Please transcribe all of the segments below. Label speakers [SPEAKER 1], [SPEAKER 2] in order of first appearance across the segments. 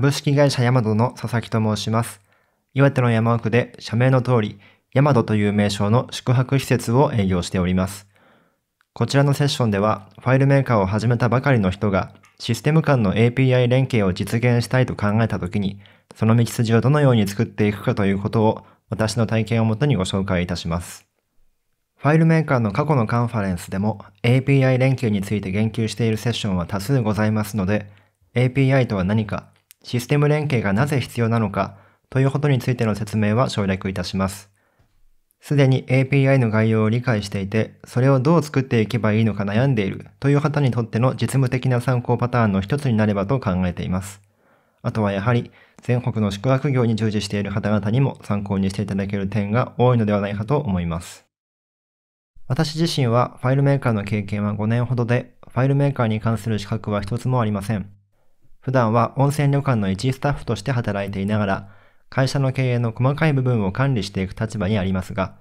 [SPEAKER 1] 株式会社ヤマドの佐々木と申します。岩手の山奥で社名の通り、ヤマドという名称の宿泊施設を営業しております。こちらのセッションでは、ファイルメーカーを始めたばかりの人が、システム間の API 連携を実現したいと考えたときに、その道筋をどのように作っていくかということを、私の体験をもとにご紹介いたします。ファイルメーカーの過去のカンファレンスでも API 連携について言及しているセッションは多数ございますので、API とは何か、システム連携がなぜ必要なのかということについての説明は省略いたします。すでに API の概要を理解していて、それをどう作っていけばいいのか悩んでいるという方にとっての実務的な参考パターンの一つになればと考えています。あとはやはり全国の宿泊業に従事している方々にも参考にしていただける点が多いのではないかと思います。私自身はファイルメーカーの経験は5年ほどで、ファイルメーカーに関する資格は一つもありません。普段は温泉旅館の一スタッフとして働いていながら、会社の経営の細かい部分を管理していく立場にありますが、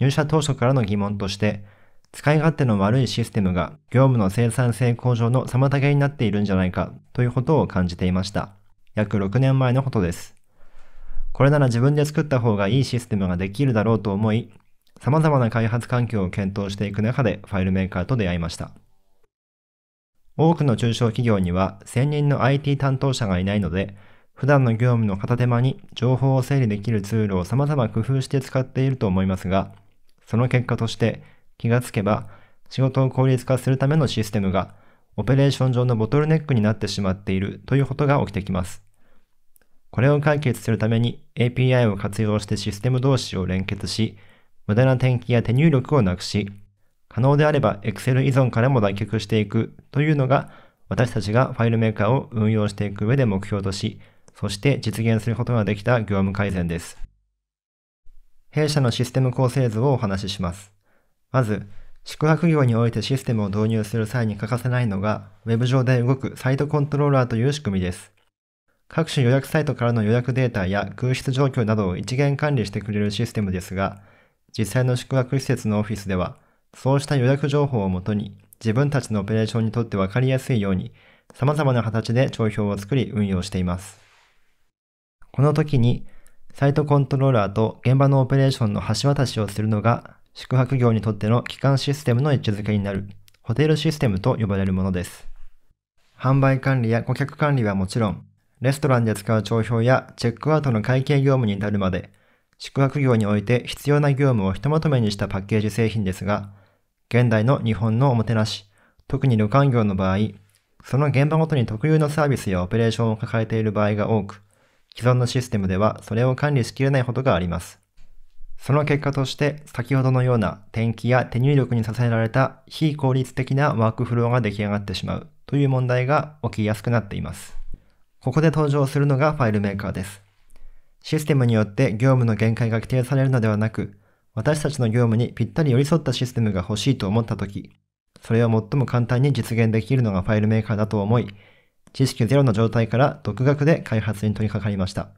[SPEAKER 1] 入社当初からの疑問として、使い勝手の悪いシステムが業務の生産性向上の妨げになっているんじゃないかということを感じていました。約6年前のことです。これなら自分で作った方がいいシステムができるだろうと思い、様々な開発環境を検討していく中でファイルメーカーと出会いました。多くの中小企業には専任の IT 担当者がいないので、普段の業務の片手間に情報を整理できるツールを様々工夫して使っていると思いますが、その結果として気がつけば仕事を効率化するためのシステムがオペレーション上のボトルネックになってしまっているということが起きてきます。これを解決するために API を活用してシステム同士を連結し、無駄な転記や手入力をなくし、可能であれば Excel 依存からも脱却していくというのが私たちがファイルメーカーを運用していく上で目標とし、そして実現することができた業務改善です。弊社のシステム構成図をお話しします。まず、宿泊業においてシステムを導入する際に欠かせないのが、Web 上で動くサイトコントローラーという仕組みです。各種予約サイトからの予約データや空室状況などを一元管理してくれるシステムですが、実際の宿泊施設のオフィスでは、そうした予約情報をもとに、自分たちのオペレーションにとって分かりやすいように、様々な形で帳票を作り運用しています。この時に、サイトコントローラーと現場のオペレーションの橋渡しをするのが、宿泊業にとっての基幹システムの位置づけになる、ホテルシステムと呼ばれるものです。販売管理や顧客管理はもちろん、レストランで使う帳票やチェックアウトの会計業務に至るまで、宿泊業において必要な業務をひとまとめにしたパッケージ製品ですが、現代の日本のおもてなし、特に旅館業の場合、その現場ごとに特有のサービスやオペレーションを抱えている場合が多く、既存のシステムではそれを管理しきれないことがあります。その結果として先ほどのような転機や手入力に支えられた非効率的なワークフローが出来上がってしまうという問題が起きやすくなっています。ここで登場するのがファイルメーカーです。システムによって業務の限界が規定されるのではなく、私たちの業務にぴったり寄り添ったシステムが欲しいと思ったとき、それを最も簡単に実現できるのがファイルメーカーだと思い、知識ゼロの状態から独学で開発に取り掛かりました。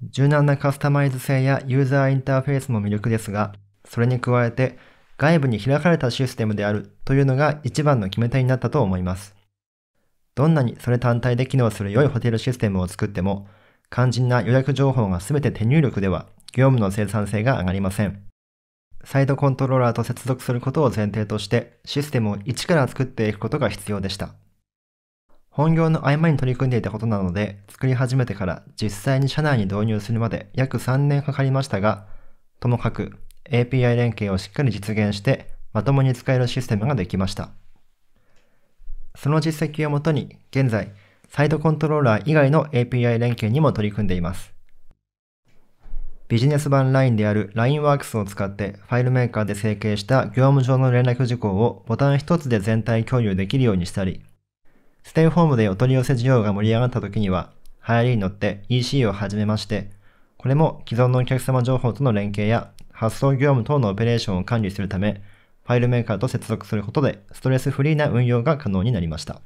[SPEAKER 1] 柔軟なカスタマイズ性やユーザーインターフェースも魅力ですが、それに加えて外部に開かれたシステムであるというのが一番の決め手になったと思います。どんなにそれ単体で機能する良いホテルシステムを作っても、肝心な予約情報が全て手入力では業務の生産性が上がりません。サイドコントローラーと接続することを前提としてシステムを一から作っていくことが必要でした。本業の合間に取り組んでいたことなので、作り始めてから実際に社内に導入するまで約3年かかりましたが、ともかく API 連携をしっかり実現して、まともに使えるシステムができました。その実績をもとに、現在、サイドコントローラー以外の API 連携にも取り組んでいます。ビジネス版 LINE である LINEWORKS を使ってファイルメーカーで成形した業務上の連絡事項をボタン一つで全体共有できるようにしたり、ステイホームでお取り寄せ需要が盛り上がった時には、流行りに乗って EC を始めまして、これも既存のお客様情報との連携や発送業務等のオペレーションを管理するため、ファイルメーカーと接続することでストレスフリーな運用が可能になりました。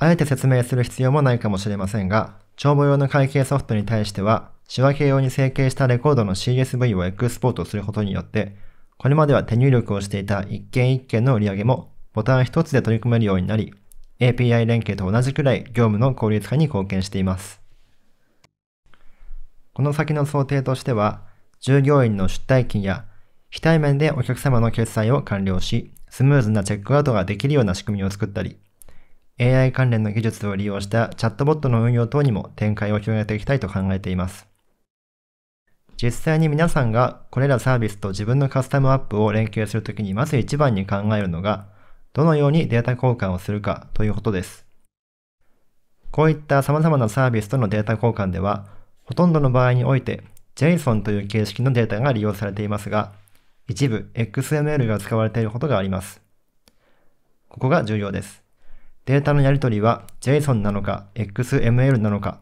[SPEAKER 1] あえて説明する必要もないかもしれませんが、帳簿用の会計ソフトに対しては、仕分け用に成形したレコードの CSV をエクスポートすることによって、これまでは手入力をしていた一件一件の売り上げもボタン一つで取り組めるようになり、API 連携と同じくらい業務の効率化に貢献しています。この先の想定としては、従業員の出退勤や非対面でお客様の決済を完了し、スムーズなチェックアウトができるような仕組みを作ったり、AI 関連の技術を利用したチャットボットの運用等にも展開を広げていきたいと考えています。実際に皆さんがこれらサービスと自分のカスタムアップを連携するときにまず一番に考えるのが、どのようにデータ交換をするかということです。こういった様々なサービスとのデータ交換では、ほとんどの場合において JSON という形式のデータが利用されていますが、一部 XML が使われていることがあります。ここが重要です。データのやり取りは JSON なのか XML なのか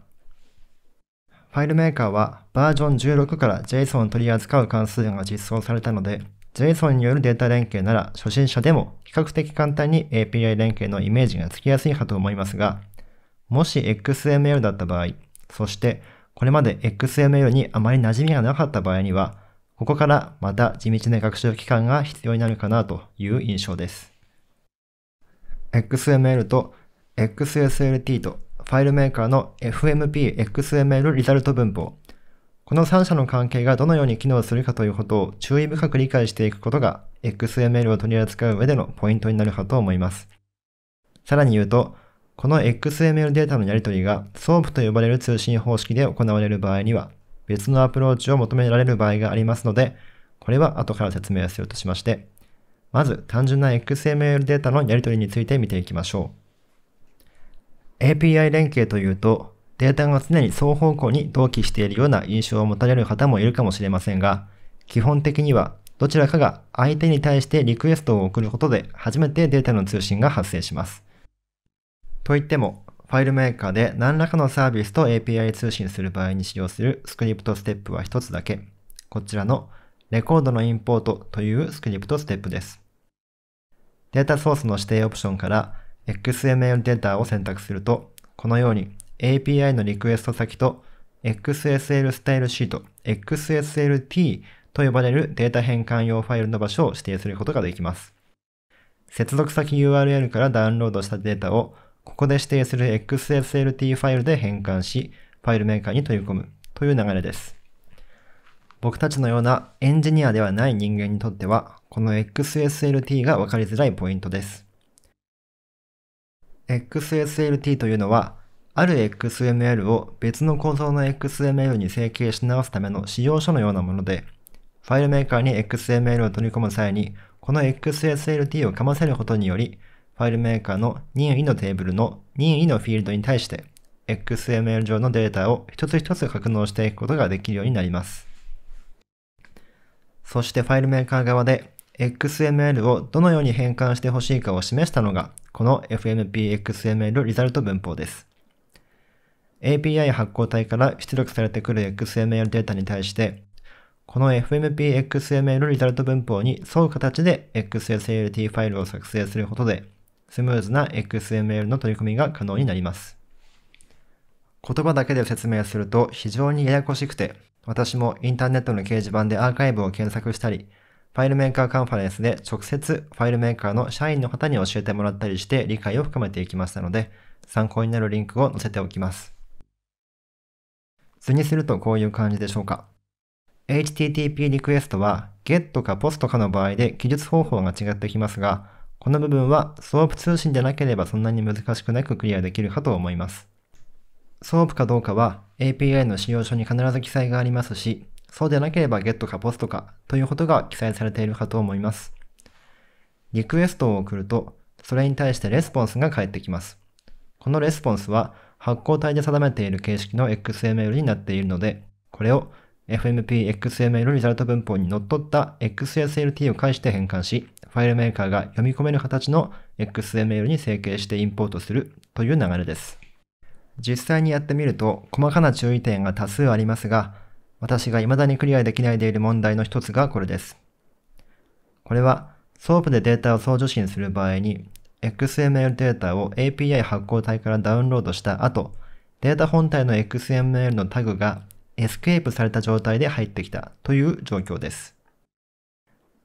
[SPEAKER 1] ファイルメーカーはバージョン16から JSON を取り扱う関数が実装されたので、JSON によるデータ連携なら初心者でも比較的簡単に API 連携のイメージがつきやすいかと思いますが、もし XML だった場合、そしてこれまで XML にあまり馴染みがなかった場合には、ここからまた地道な学習期間が必要になるかなという印象です。XML と XSLT とファイルメーカーの FMP-XML リザルト分布。この3社の関係がどのように機能するかということを注意深く理解していくことが XML を取り扱う上でのポイントになるかと思います。さらに言うと、この XML データのやり取りが SOAP と呼ばれる通信方式で行われる場合には、別のアプローチを求められる場合がありますので、これは後から説明するとしまして、まず単純な XML データのやり取りについて見ていきましょう。API 連携というと、データが常に双方向に同期しているような印象を持たれる方もいるかもしれませんが、基本的にはどちらかが相手に対してリクエストを送ることで初めてデータの通信が発生します。といっても、ファイルメーカーで何らかのサービスと API 通信する場合に使用するスクリプトステップは一つだけ。こちらのレコードのインポートというスクリプトステップです。データソースの指定オプションから XML データを選択すると、このように API のリクエスト先と XSL スタイルシート XSLT と呼ばれるデータ変換用ファイルの場所を指定することができます。接続先 URL からダウンロードしたデータをここで指定する XSLT ファイルで変換し、ファイルメーカーに取り込むという流れです。僕たちのようなエンジニアではない人間にとっては、この XSLT が分かりづらいポイントです。XSLT というのは、ある XML を別の構造の XML に整形し直すための使用書のようなもので、ファイルメーカーに XML を取り込む際に、この XSLT をかませることにより、ファイルメーカーの任意のテーブルの任意のフィールドに対して、XML 上のデータを一つ一つ格納していくことができるようになります。そしてファイルメーカー側で XML をどのように変換してほしいかを示したのが、この FMPXML リザルト文法です。API 発行体から出力されてくる XML データに対して、この FMPXML リザルト文法に沿う形で XSLT ファイルを作成することで、スムーズな XML の取り組みが可能になります。言葉だけで説明すると非常にややこしくて、私もインターネットの掲示板でアーカイブを検索したり、ファイルメーカーカンファレンスで直接ファイルメーカーの社員の方に教えてもらったりして理解を深めていきましたので、参考になるリンクを載せておきます。図にするとこういう感じでしょうか。HTTP リクエストは GET か POST かの場合で記述方法が違ってきますが、この部分はソープ通信でなければそんなに難しくなくクリアできるかと思います。ソープかどうかは API の使用書に必ず記載がありますし、そうでなければゲットかポストかということが記載されているかと思います。リクエストを送ると、それに対してレスポンスが返ってきます。このレスポンスは発光体で定めている形式の XML になっているので、これを FMPXML リザルト文法にのっとった XSLT を介して変換し、ファイルメーカーが読み込める形の XML に整形してインポートするという流れです。実際にやってみると細かな注意点が多数ありますが、私が未だにクリアできないでいる問題の一つがこれです。これは、ソープでデータを送受信する場合に、XML データを API 発行体からダウンロードした後、データ本体の XML のタグがエスケープされた状態で入ってきたという状況です。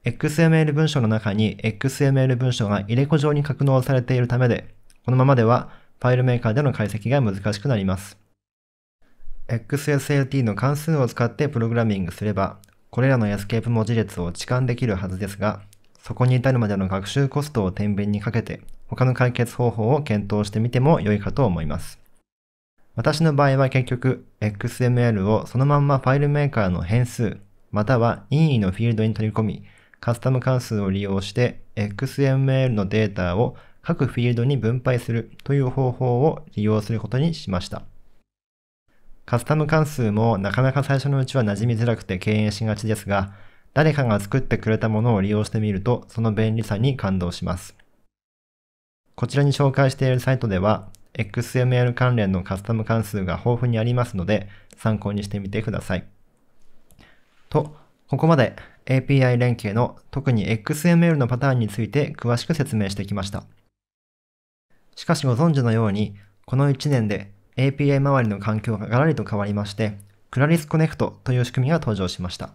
[SPEAKER 1] XML 文書の中に XML 文書が入れ子状に格納されているためで、このままではファイルメーカーでの解析が難しくなります。XSLT の関数を使ってプログラミングすれば、これらのエスケープ文字列を置換できるはずですが、そこに至るまでの学習コストを天秤にかけて、他の解決方法を検討してみても良いかと思います。私の場合は結局、XML をそのまんまファイルメーカーの変数、または任意のフィールドに取り込み、カスタム関数を利用して XML のデータを各フィールドに分配するという方法を利用することにしました。カスタム関数もなかなか最初のうちは馴染みづらくて敬遠しがちですが、誰かが作ってくれたものを利用してみると、その便利さに感動します。こちらに紹介しているサイトでは、XML 関連のカスタム関数が豊富にありますので、参考にしてみてください。と、ここまで API 連携の特に XML のパターンについて詳しく説明してきました。しかしご存知のように、この1年で API 周りの環境がガラリと変わりまして、クラリスコネクトという仕組みが登場しました。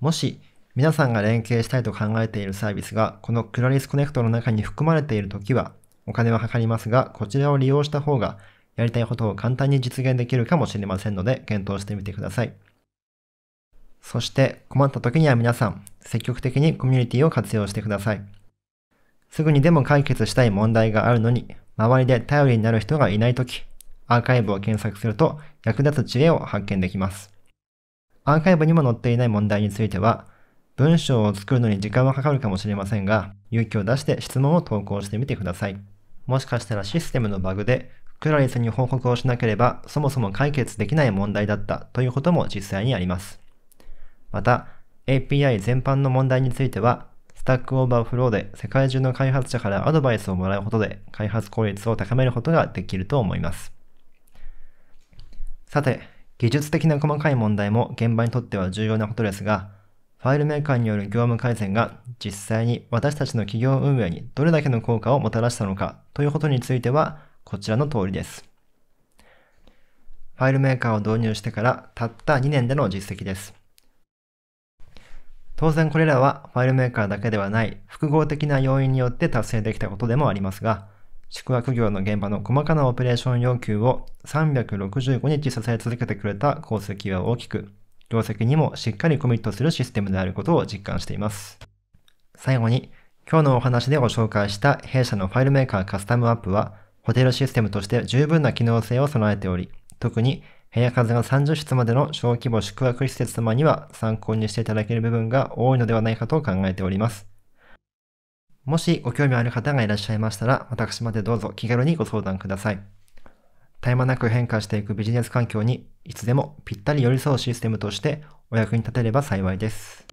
[SPEAKER 1] もし、皆さんが連携したいと考えているサービスが、このクラリスコネクトの中に含まれているときは、お金はかかりますが、こちらを利用した方が、やりたいことを簡単に実現できるかもしれませんので、検討してみてください。そして、困った時には皆さん、積極的にコミュニティを活用してください。すぐにでも解決したい問題があるのに、周りで頼りになる人がいない時、アーカイブを検索すると役立つ知恵を発見できます。アーカイブにも載っていない問題については、文章を作るのに時間はかかるかもしれませんが、勇気を出して質問を投稿してみてください。もしかしたらシステムのバグで、クラリスに報告をしなければそもそも解決できない問題だったということも実際にあります。また、API 全般の問題については、スタックオーバーフローで世界中の開発者からアドバイスをもらうことで開発効率を高めることができると思います。さて、技術的な細かい問題も現場にとっては重要なことですが、ファイルメーカーによる業務改善が実際に私たちの企業運営にどれだけの効果をもたらしたのかということについてはこちらの通りです。ファイルメーカーを導入してからたった2年での実績です。当然これらはファイルメーカーだけではない複合的な要因によって達成できたことでもありますが、宿泊業の現場の細かなオペレーション要求を365日支え続けてくれた功績は大きく、業績にもしっかりコミットするシステムであることを実感しています。最後に、今日のお話でご紹介した弊社のファイルメーカーカスタムアップは、ホテルシステムとして十分な機能性を備えており、特に部屋数が30室までの小規模宿泊施設様には参考にしていただける部分が多いのではないかと考えております。もしご興味ある方がいらっしゃいましたら、私までどうぞ気軽にご相談ください。絶え間なく変化していくビジネス環境に、いつでもぴったり寄り添うシステムとしてお役に立てれば幸いです。